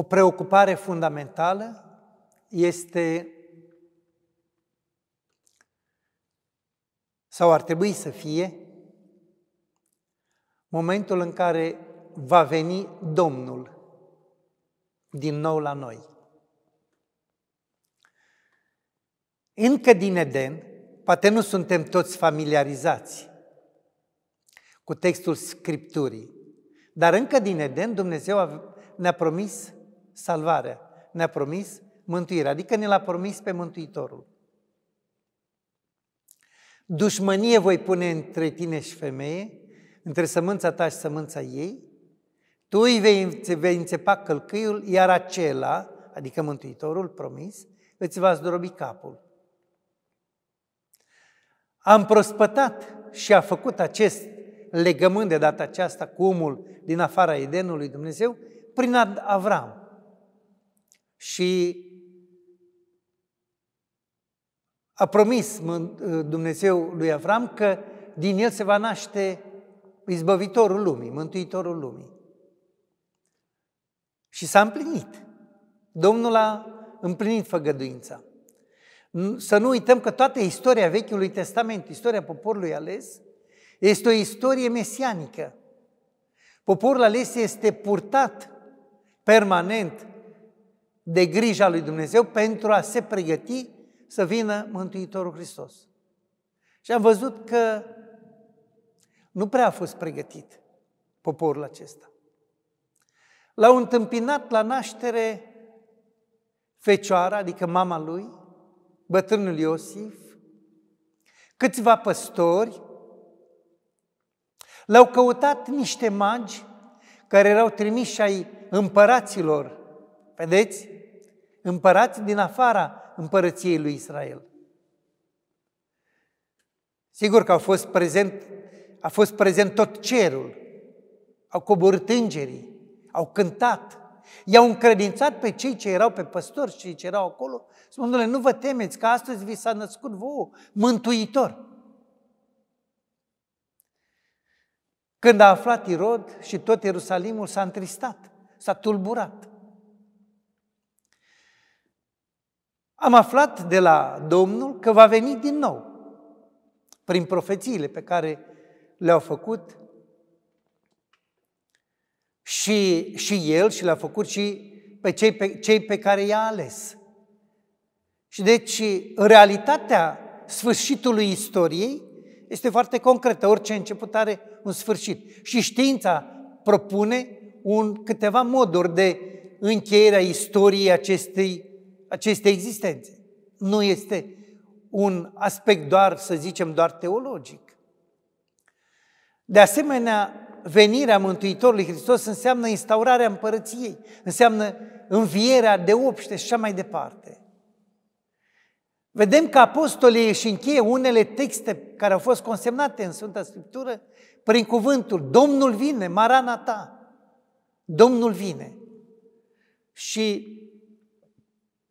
O preocupare fundamentală este sau ar trebui să fie momentul în care va veni Domnul din nou la noi. Încă din Eden, poate nu suntem toți familiarizați cu textul Scripturii, dar încă din Eden Dumnezeu ne-a promis salvarea, ne-a promis mântuirea, adică ne l-a promis pe Mântuitorul. Dușmănie voi pune între tine și femeie, între sămânța ta și sămânța ei, tu îi vei, vei înțepa călcâiul, iar acela, adică Mântuitorul promis, îți va zdrobi capul. Am prospătat și a făcut acest legământ de data aceasta cu omul din afara Edenului Dumnezeu prin Avram și a promis ă, Dumnezeu lui Avram că din el se va naște izbăvitorul lumii, mântuitorul lumii. Și s-a împlinit. Domnul a împlinit făgăduința. Să nu uităm că toată istoria Vechiului Testament, istoria poporului ales, este o istorie mesianică. Poporul ales este purtat permanent de grija lui Dumnezeu pentru a se pregăti să vină Mântuitorul Hristos. Și am văzut că nu prea a fost pregătit poporul acesta. L-au întâmpinat la naștere fecioara, adică mama lui, bătrânul Iosif, câțiva păstori, l-au căutat niște magi care erau trimiși ai împăraților, vedeți? împărați din afara împărăției lui Israel. Sigur că au fost prezent, a fost prezent tot cerul, au coborât îngerii, au cântat, i-au încredințat pe cei ce erau pe păstori și cei ce erau acolo, spunându-le, nu vă temeți că astăzi vi s-a născut vouă mântuitor. Când a aflat Irod și tot Ierusalimul s-a întristat, s-a tulburat. Am aflat de la Domnul că va veni din nou, prin profețiile pe care le-au făcut și, și el și le-a făcut și pe cei pe, cei pe care i-a ales. Și deci, realitatea sfârșitului istoriei este foarte concretă. Orice început are un sfârșit. Și știința propune un, câteva moduri de încheierea istoriei acestei aceste existențe. Nu este un aspect doar, să zicem, doar teologic. De asemenea, venirea Mântuitorului Hristos înseamnă instaurarea împărăției, înseamnă învierea de obște și așa mai departe. Vedem că apostolii își încheie unele texte care au fost consemnate în Sfânta Scriptură prin cuvântul Domnul vine, Marana ta, Domnul vine. Și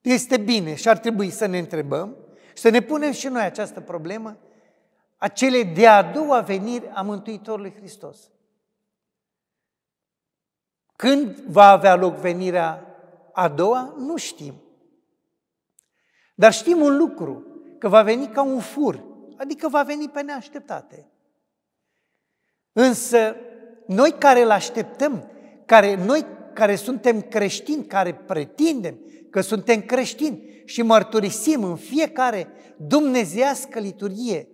este bine și ar trebui să ne întrebăm și să ne punem și noi această problemă a cele de-a doua veniri a Mântuitorului Hristos. Când va avea loc venirea a doua, nu știm. Dar știm un lucru, că va veni ca un fur, adică va veni pe neașteptate. Însă, noi care îl așteptăm, care noi care suntem creștini, care pretindem că suntem creștini și mărturisim în fiecare dumnezească liturgie,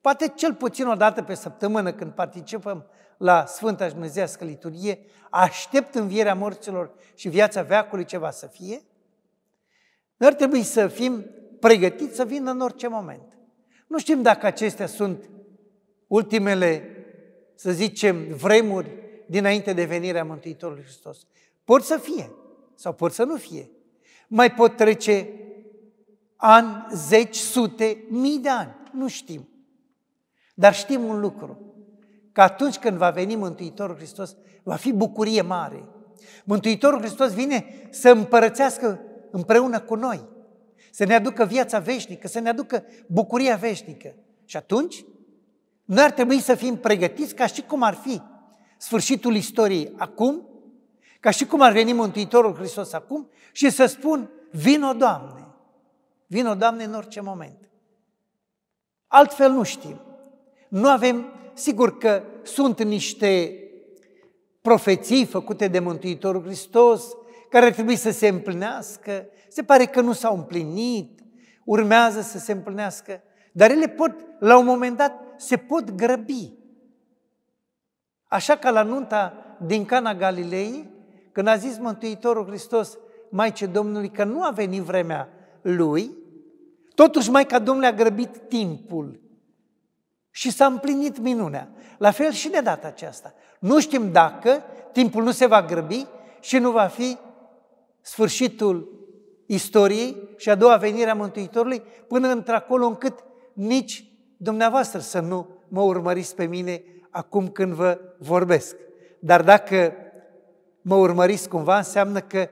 poate cel puțin o dată pe săptămână când participăm la Sfânta și Dumnezească liturghie, aștept învierea morților și viața veacului ceva să fie, noi ar trebui să fim pregătiți să vină în orice moment. Nu știm dacă acestea sunt ultimele, să zicem, vremuri dinainte de venirea Mântuitorului Hristos. Pot să fie sau pot să nu fie. Mai pot trece ani, zeci, sute, mii de ani. Nu știm. Dar știm un lucru. Că atunci când va veni Mântuitorul Hristos, va fi bucurie mare. Mântuitorul Hristos vine să împărățească împreună cu noi. Să ne aducă viața veșnică, să ne aducă bucuria veșnică. Și atunci, noi ar trebui să fim pregătiți ca și cum ar fi sfârșitul istoriei acum, ca și cum ar veni Mântuitorul Hristos acum, și să spun, vino Doamne, vino Doamne în orice moment. Altfel nu știm. Nu avem, sigur că sunt niște profeții făcute de Mântuitorul Hristos, care ar trebui să se împlinească, se pare că nu s-au împlinit, urmează să se împlinească, dar ele pot, la un moment dat, se pot grăbi. Așa ca la nunta din Cana Galilei, când a zis Mântuitorul Hristos, Maice Domnului, că nu a venit vremea lui, totuși Maica Domnului a grăbit timpul și s-a împlinit minunea. La fel și de data aceasta. Nu știm dacă timpul nu se va grăbi și nu va fi sfârșitul istoriei și a doua venire a Mântuitorului, până într-acolo încât nici dumneavoastră să nu mă urmăriți pe mine acum când vă vorbesc. Dar dacă mă urmăriți cumva, înseamnă că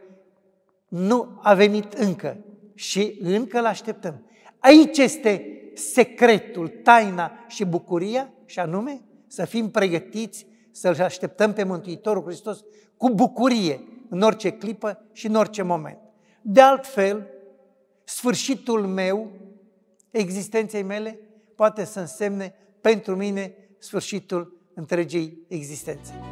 nu a venit încă și încă îl așteptăm. Aici este secretul, taina și bucuria, și anume să fim pregătiți să-L așteptăm pe Mântuitorul Hristos cu bucurie în orice clipă și în orice moment. De altfel, sfârșitul meu, existenței mele, poate să însemne pentru mine sfârșitul întregii existențe.